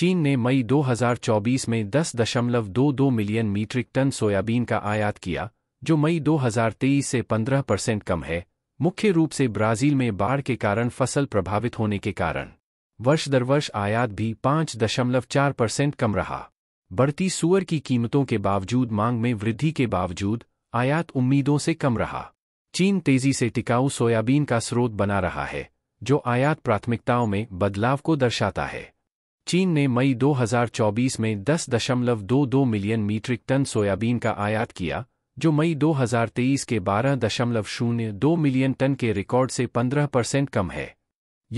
चीन ने मई 2024 में 10.22 मिलियन मीट्रिक टन सोयाबीन का आयात किया जो मई 2023 से 15 परसेंट कम है मुख्य रूप से ब्राजील में बाढ़ के कारण फसल प्रभावित होने के कारण वर्ष दर वर्ष आयात भी 5.4 परसेंट कम रहा बढ़ती सुअर की कीमतों के बावजूद मांग में वृद्धि के बावजूद आयात उम्मीदों से कम रहा चीन तेजी से टिकाऊ सोयाबीन का स्रोत बना रहा है जो आयात प्राथमिकताओं में बदलाव को दर्शाता है चीन ने मई 2024 में 10.22 मिलियन मीट्रिक टन सोयाबीन का आयात किया जो मई 2023 के 12.02 मिलियन टन के रिकॉर्ड से 15 परसेंट कम है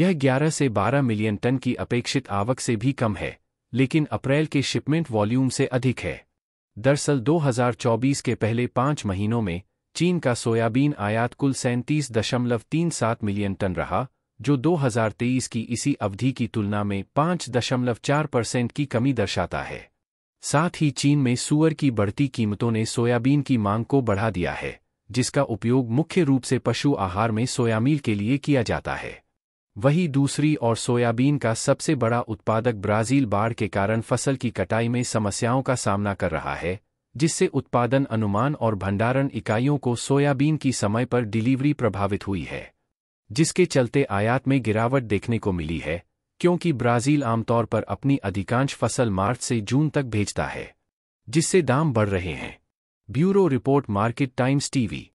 यह 11 से 12 मिलियन टन की अपेक्षित आवक से भी कम है लेकिन अप्रैल के शिपमेंट वॉल्यूम से अधिक है दरअसल 2024 के पहले पांच महीनों में चीन का सोयाबीन आयात कुल सैंतीस दशमलव तीन सात मिलियन टन रहा जो 2023 की इसी अवधि की तुलना में 5.4 परसेंट की कमी दर्शाता है साथ ही चीन में सुअर की बढ़ती कीमतों ने सोयाबीन की मांग को बढ़ा दिया है जिसका उपयोग मुख्य रूप से पशु आहार में सोयामील के लिए किया जाता है वहीं दूसरी और सोयाबीन का सबसे बड़ा उत्पादक ब्राज़ील बाढ़ के कारण फसल की कटाई में समस्याओं का सामना कर रहा है जिससे उत्पादन अनुमान और भंडारण इकाइयों को सोयाबीन की समय पर डिलीवरी प्रभावित हुई है जिसके चलते आयात में गिरावट देखने को मिली है क्योंकि ब्राज़ील आमतौर पर अपनी अधिकांश फसल मार्च से जून तक भेजता है जिससे दाम बढ़ रहे हैं bureau report market times TV